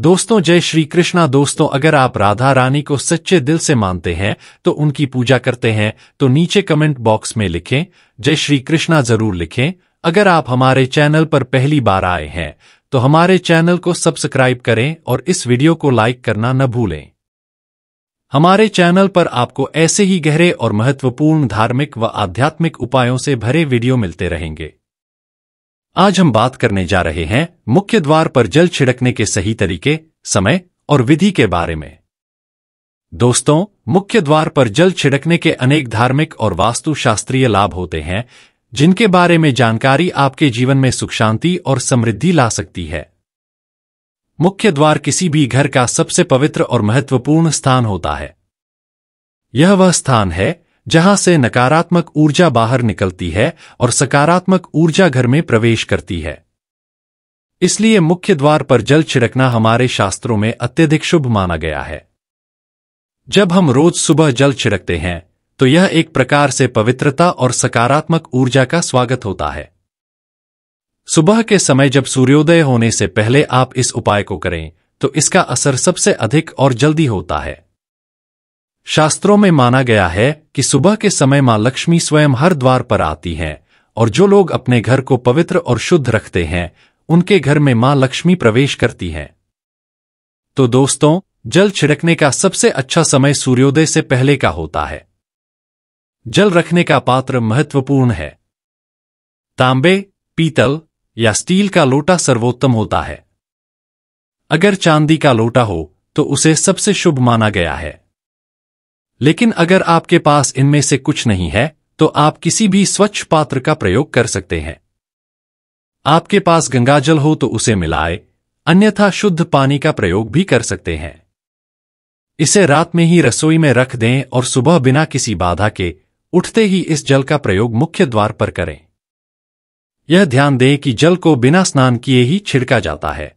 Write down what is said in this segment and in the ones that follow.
दोस्तों जय श्री कृष्णा दोस्तों अगर आप राधा रानी को सच्चे दिल से मानते हैं तो उनकी पूजा करते हैं तो नीचे कमेंट बॉक्स में लिखें जय श्री कृष्णा जरूर लिखें अगर आप हमारे चैनल पर पहली बार आए हैं तो हमारे चैनल को सब्सक्राइब करें और इस वीडियो को लाइक करना न भूलें हमारे चैनल पर आपको ऐसे ही गहरे और महत्वपूर्ण धार्मिक व आध्यात्मिक उपायों से भरे वीडियो मिलते रहेंगे आज हम बात करने जा रहे हैं मुख्य द्वार पर जल छिड़कने के सही तरीके समय और विधि के बारे में दोस्तों मुख्य द्वार पर जल छिड़कने के अनेक धार्मिक और वास्तुशास्त्रीय लाभ होते हैं जिनके बारे में जानकारी आपके जीवन में सुख शांति और समृद्धि ला सकती है मुख्य द्वार किसी भी घर का सबसे पवित्र और महत्वपूर्ण स्थान होता है यह वह स्थान है जहां से नकारात्मक ऊर्जा बाहर निकलती है और सकारात्मक ऊर्जा घर में प्रवेश करती है इसलिए मुख्य द्वार पर जल छिड़कना हमारे शास्त्रों में अत्यधिक शुभ माना गया है जब हम रोज सुबह जल छिड़कते हैं तो यह एक प्रकार से पवित्रता और सकारात्मक ऊर्जा का स्वागत होता है सुबह के समय जब सूर्योदय होने से पहले आप इस उपाय को करें तो इसका असर सबसे अधिक और जल्दी होता है शास्त्रों में माना गया है कि सुबह के समय मां लक्ष्मी स्वयं हर द्वार पर आती हैं और जो लोग अपने घर को पवित्र और शुद्ध रखते हैं उनके घर में मां लक्ष्मी प्रवेश करती हैं तो दोस्तों जल छिड़कने का सबसे अच्छा समय सूर्योदय से पहले का होता है जल रखने का पात्र महत्वपूर्ण है तांबे पीतल या स्टील का लोटा सर्वोत्तम होता है अगर चांदी का लोटा हो तो उसे सबसे शुभ माना गया है लेकिन अगर आपके पास इनमें से कुछ नहीं है तो आप किसी भी स्वच्छ पात्र का प्रयोग कर सकते हैं आपके पास गंगाजल हो तो उसे मिलाए अन्यथा शुद्ध पानी का प्रयोग भी कर सकते हैं इसे रात में ही रसोई में रख दें और सुबह बिना किसी बाधा के उठते ही इस जल का प्रयोग मुख्य द्वार पर करें यह ध्यान दें कि जल को बिना स्नान किए ही छिड़का जाता है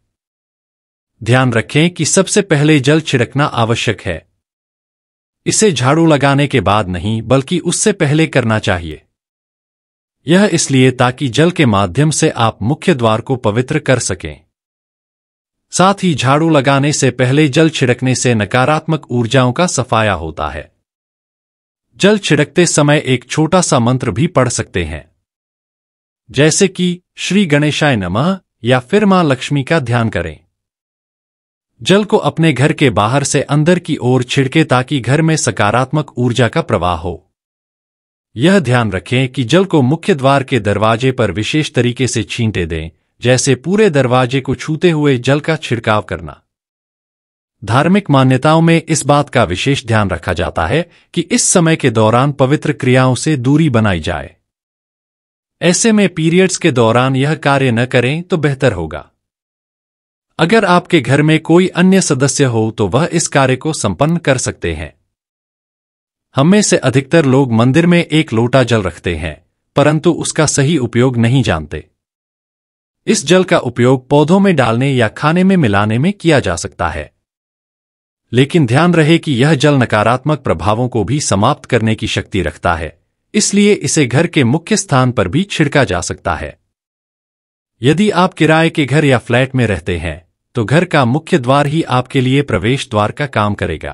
ध्यान रखें कि सबसे पहले जल छिड़कना आवश्यक है इसे झाड़ू लगाने के बाद नहीं बल्कि उससे पहले करना चाहिए यह इसलिए ताकि जल के माध्यम से आप मुख्य द्वार को पवित्र कर सकें साथ ही झाड़ू लगाने से पहले जल छिड़कने से नकारात्मक ऊर्जाओं का सफाया होता है जल छिड़कते समय एक छोटा सा मंत्र भी पढ़ सकते हैं जैसे कि श्री गणेशाय नमः या फिर मां लक्ष्मी का ध्यान करें जल को अपने घर के बाहर से अंदर की ओर छिड़के ताकि घर में सकारात्मक ऊर्जा का प्रवाह हो यह ध्यान रखें कि जल को मुख्य द्वार के दरवाजे पर विशेष तरीके से छींटे दें जैसे पूरे दरवाजे को छूते हुए जल का छिड़काव करना धार्मिक मान्यताओं में इस बात का विशेष ध्यान रखा जाता है कि इस समय के दौरान पवित्र क्रियाओं से दूरी बनाई जाए ऐसे में पीरियड्स के दौरान यह कार्य न करें तो बेहतर होगा अगर आपके घर में कोई अन्य सदस्य हो तो वह इस कार्य को संपन्न कर सकते हैं हम में से अधिकतर लोग मंदिर में एक लोटा जल रखते हैं परंतु उसका सही उपयोग नहीं जानते इस जल का उपयोग पौधों में डालने या खाने में मिलाने में किया जा सकता है लेकिन ध्यान रहे कि यह जल नकारात्मक प्रभावों को भी समाप्त करने की शक्ति रखता है इसलिए इसे घर के मुख्य स्थान पर भी छिड़का जा सकता है यदि आप किराए के घर या फ्लैट में रहते हैं तो घर का मुख्य द्वार ही आपके लिए प्रवेश द्वार का काम करेगा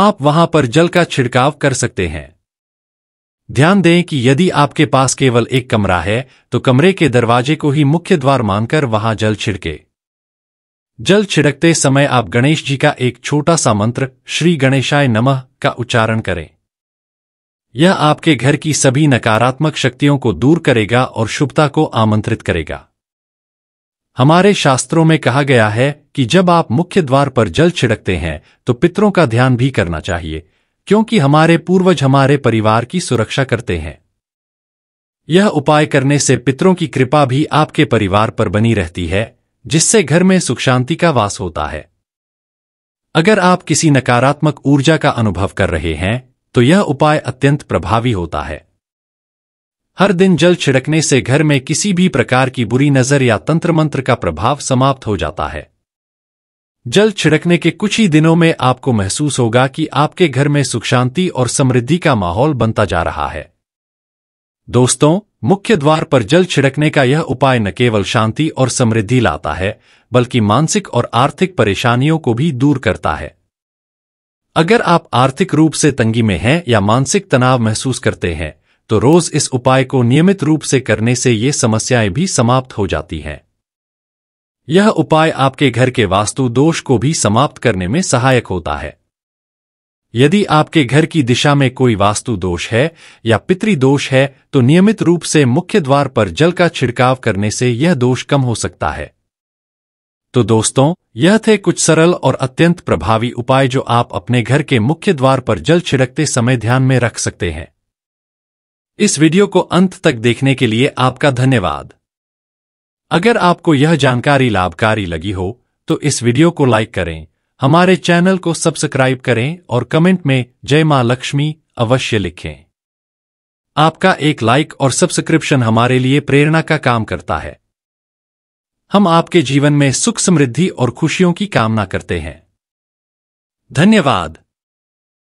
आप वहां पर जल का छिड़काव कर सकते हैं ध्यान दें कि यदि आपके पास केवल एक कमरा है तो कमरे के दरवाजे को ही मुख्य द्वार मानकर वहां जल छिड़के जल छिड़कते समय आप गणेश जी का एक छोटा सा मंत्र श्री गणेशाय नमः का उच्चारण करें यह आपके घर की सभी नकारात्मक शक्तियों को दूर करेगा और शुभता को आमंत्रित करेगा हमारे शास्त्रों में कहा गया है कि जब आप मुख्य द्वार पर जल छिड़कते हैं तो पितरों का ध्यान भी करना चाहिए क्योंकि हमारे पूर्वज हमारे परिवार की सुरक्षा करते हैं यह उपाय करने से पितरों की कृपा भी आपके परिवार पर बनी रहती है जिससे घर में सुख शांति का वास होता है अगर आप किसी नकारात्मक ऊर्जा का अनुभव कर रहे हैं तो यह उपाय अत्यंत प्रभावी होता है हर दिन जल छिड़कने से घर में किसी भी प्रकार की बुरी नजर या तंत्र मंत्र का प्रभाव समाप्त हो जाता है जल छिड़कने के कुछ ही दिनों में आपको महसूस होगा कि आपके घर में सुख शांति और समृद्धि का माहौल बनता जा रहा है दोस्तों मुख्य द्वार पर जल छिड़कने का यह उपाय न केवल शांति और समृद्धि लाता है बल्कि मानसिक और आर्थिक परेशानियों को भी दूर करता है अगर आप आर्थिक रूप से तंगी में हैं या मानसिक तनाव महसूस करते हैं तो रोज इस उपाय को नियमित रूप से करने से ये समस्याएं भी समाप्त हो जाती हैं यह उपाय आपके घर के वास्तु दोष को भी समाप्त करने में सहायक होता है यदि आपके घर की दिशा में कोई वास्तु दोष है या पितृ दोष है तो नियमित रूप से मुख्य द्वार पर जल का छिड़काव करने से यह दोष कम हो सकता है तो दोस्तों यह थे कुछ सरल और अत्यंत प्रभावी उपाय जो आप अपने घर के मुख्य द्वार पर जल छिड़कते समय ध्यान में रख सकते हैं इस वीडियो को अंत तक देखने के लिए आपका धन्यवाद अगर आपको यह जानकारी लाभकारी लगी हो तो इस वीडियो को लाइक करें हमारे चैनल को सब्सक्राइब करें और कमेंट में जय मां लक्ष्मी अवश्य लिखें आपका एक लाइक और सब्सक्रिप्शन हमारे लिए प्रेरणा का काम करता है हम आपके जीवन में सुख समृद्धि और खुशियों की कामना करते हैं धन्यवाद